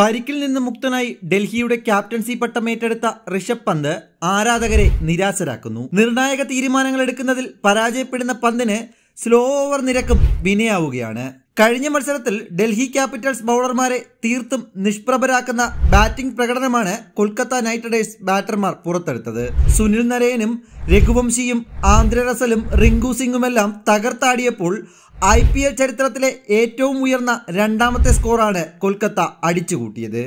പരിക്കിൽ നിന്ന് മുക്തനായി ഡൽഹിയുടെ ക്യാപ്റ്റൻസി പട്ടം ഏറ്റെടുത്ത ഋഷഭ് പന്ത് ആരാധകരെ നിരാശരാക്കുന്നു നിർണായക തീരുമാനങ്ങൾ എടുക്കുന്നതിൽ പരാജയപ്പെടുന്ന പന്തിന് സ്ലോ ഓവർ നിരക്കും വിനയാവുകയാണ് കഴിഞ്ഞ മത്സരത്തിൽ ഡൽഹി ക്യാപിറ്റൽസ് ബൗളർമാരെ തീർത്തും നിഷ്പ്രഭരാക്കുന്ന ബാറ്റിംഗ് പ്രകടനമാണ് കൊൽക്കത്ത നൈറ്റ് റൈഡേഴ്സ് ബാറ്റർമാർ പുറത്തെടുത്തത് സുനിൽ നരേനും രഘുവംശിയും ആന്ധ്ര റസലും റിങ്കു സിംഗുമെല്ലാം തകർത്താടിയപ്പോൾ ഐ പി എൽ ചരിത്രത്തിലെ ഏറ്റവും ഉയർന്ന രണ്ടാമത്തെ സ്കോറാണ് കൊൽക്കത്ത അടിച്ചുകൂട്ടിയത്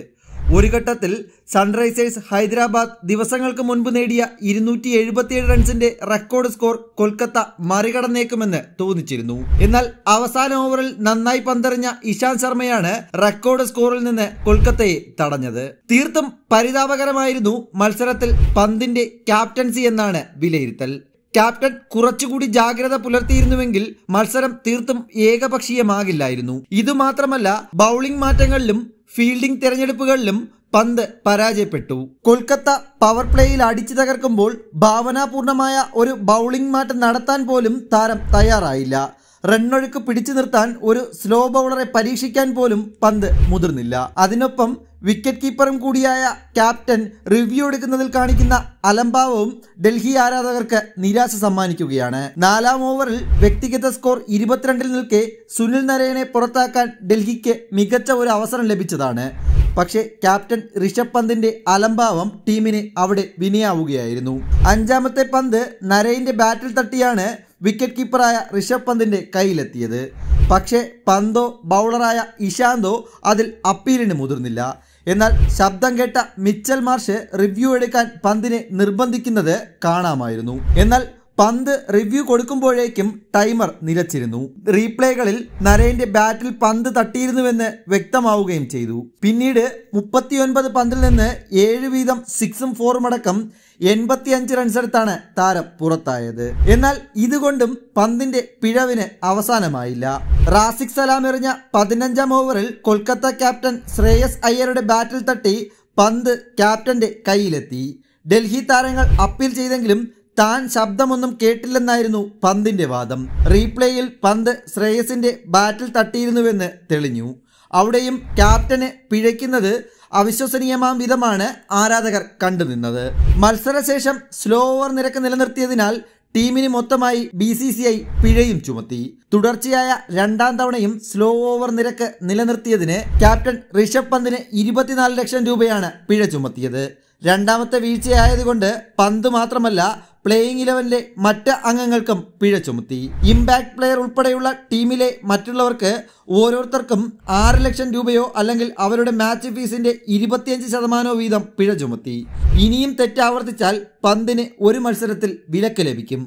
ഒരു ഘട്ടത്തിൽ സൺറൈസേഴ്സ് ഹൈദരാബാദ് ദിവസങ്ങൾക്ക് മുൻപ് നേടിയ ഇരുന്നൂറ്റി എഴുപത്തിയേഴ് റൺസിന്റെ റെക്കോർഡ് സ്കോർ കൊൽക്കത്ത മറികടന്നേക്കുമെന്ന് തോന്നിച്ചിരുന്നു എന്നാൽ അവസാന ഓവറിൽ നന്നായി പന്തെറിഞ്ഞ ഇഷാന്ത് ശർമ്മയാണ് റെക്കോർഡ് സ്കോറിൽ നിന്ന് കൊൽക്കത്തയെ തടഞ്ഞത് തീർത്തും പരിതാപകരമായിരുന്നു മത്സരത്തിൽ പന്തിന്റെ ക്യാപ്റ്റൻസി എന്നാണ് വിലയിരുത്തൽ ക്യാപ്റ്റൻ കുറച്ചുകൂടി ജാഗ്രത പുലർത്തിയിരുന്നുവെങ്കിൽ മത്സരം തീർത്തും ഏകപക്ഷീയമാകില്ലായിരുന്നു ഇതുമാത്രമല്ല ബൗളിംഗ് മാറ്റങ്ങളിലും ഫീൽഡിംഗ് തിരഞ്ഞെടുപ്പുകളിലും പന്ത് പരാജയപ്പെട്ടു കൊൽക്കത്ത പവർ പ്ലേയിൽ അടിച്ചു തകർക്കുമ്പോൾ ഭാവനാപൂർണമായ ഒരു ബൗളിംഗ് മാറ്റം നടത്താൻ പോലും താരം തയ്യാറായില്ല റണ്ണൊഴുക്ക് പിടിച്ചു നിർത്താൻ ഒരു സ്ലോ ബൗളറെ പരീക്ഷിക്കാൻ പോലും പന്ത് മുതിർന്നില്ല അതിനൊപ്പം വിക്കറ്റ് കീപ്പറും കൂടിയായ ക്യാപ്റ്റൻ റിവ്യൂ എടുക്കുന്നതിൽ കാണിക്കുന്ന അലംഭാവവും ഡൽഹി ആരാധകർക്ക് നിരാശ സമ്മാനിക്കുകയാണ് നാലാം ഓവറിൽ വ്യക്തിഗത സ്കോർ ഇരുപത്തിരണ്ടിൽ നിൽക്കെ സുനിൽ നരേനെ പുറത്താക്കാൻ ഡൽഹിക്ക് മികച്ച ഒരു അവസരം ലഭിച്ചതാണ് പക്ഷേ ക്യാപ്റ്റൻ ഋഷഭ് പന്തിന്റെ അലംഭാവം ടീമിന് അവിടെ വിനയാവുകയായിരുന്നു അഞ്ചാമത്തെ പന്ത് നരയിന്റെ ബാറ്റിൽ തട്ടിയാണ് വിക്കറ്റ് കീപ്പറായ ഋഷഭ് പന്തിന്റെ കയ്യിലെത്തിയത് പക്ഷേ പന്തോ ബൗളറായ ഇഷാന്തോ അതിൽ അപ്പീലിന് മുതിർന്നില്ല എന്നാൽ ശബ്ദം കേട്ട മിച്ചൽ മാർഷ് റിവ്യൂ എടുക്കാൻ പന്തിനെ നിർബന്ധിക്കുന്നത് കാണാമായിരുന്നു എന്നാൽ പന്ത് റിവ്യൂ കൊടുക്കുമ്പോഴേക്കും ടൈമർ നിലച്ചിരുന്നു റീപ്ലേകളിൽ നരേന്റെ ബാറ്റിൽ പന്ത് തട്ടിയിരുന്നുവെന്ന് വ്യക്തമാവുകയും ചെയ്തു പിന്നീട് മുപ്പത്തിയൊൻപത് പന്തിൽ നിന്ന് ഏഴ് വീതം സിക്സും ഫോറും അടക്കം അഞ്ച് റൺസെടുത്താണ് താരം പുറത്തായത് എന്നാൽ ഇതുകൊണ്ടും പന്തിന്റെ പിഴവിന് അവസാനമായില്ല റാസിക് സലാം എറിഞ്ഞ പതിനഞ്ചാം ഓവറിൽ കൊൽക്കത്ത ക്യാപ്റ്റൻ ശ്രേയസ് അയ്യരുടെ ബാറ്റിൽ തട്ടി പന്ത് ക്യാപ്റ്റന്റെ കയ്യിലെത്തി ഡൽഹി താരങ്ങൾ അപ്പീൽ ചെയ്തെങ്കിലും താൻ ശബ്ദമൊന്നും കേട്ടില്ലെന്നായിരുന്നു പന്തിന്റെ വാദം റീപ്ലേയിൽ പന്ത് ശ്രേയസിന്റെ ബാറ്റിൽ തട്ടിയിരുന്നുവെന്ന് തെളിഞ്ഞു അവിടെയും ക്യാപ്റ്റന് പിഴയ്ക്കുന്നത് അവിശ്വസനീയമാം വിധമാണ് ആരാധകർ കണ്ടുനിന്നത് മത്സരശേഷം സ്ലോ ഓവർ നിരക്ക് നിലനിർത്തിയതിനാൽ ടീമിന് മൊത്തമായി ബി സി സി ഐ പിഴയും ചുമത്തി തുടർച്ചയായ രണ്ടാം തവണയും സ്ലോ ഓവർ നിരക്ക് നിലനിർത്തിയതിന് ക്യാപ്റ്റൻ ഋഷഭ് പന്തിന് ഇരുപത്തിനാല് ലക്ഷം രൂപയാണ് പിഴ ചുമത്തിയത് രണ്ടാമത്തെ വീഴ്ചയായതുകൊണ്ട് പന്ത് മാത്രമല്ല പ്ലേയിങ് ഇലവനിലെ മറ്റ് അംഗങ്ങൾക്കും പിഴ ചുമത്തി ഇമ്പാക്ട് പ്ലെയർ ഉൾപ്പെടെയുള്ള ടീമിലെ മറ്റുള്ളവർക്ക് ഓരോരുത്തർക്കും ആറ് ലക്ഷം രൂപയോ അല്ലെങ്കിൽ അവരുടെ മാച്ച് ഫീസിന്റെ ഇരുപത്തിയഞ്ച് ശതമാനോ വീതം പിഴ ചുമത്തി ഇനിയും തെറ്റാവർത്തിച്ചാൽ പന്തിന് ഒരു മത്സരത്തിൽ വിലക്ക് ലഭിക്കും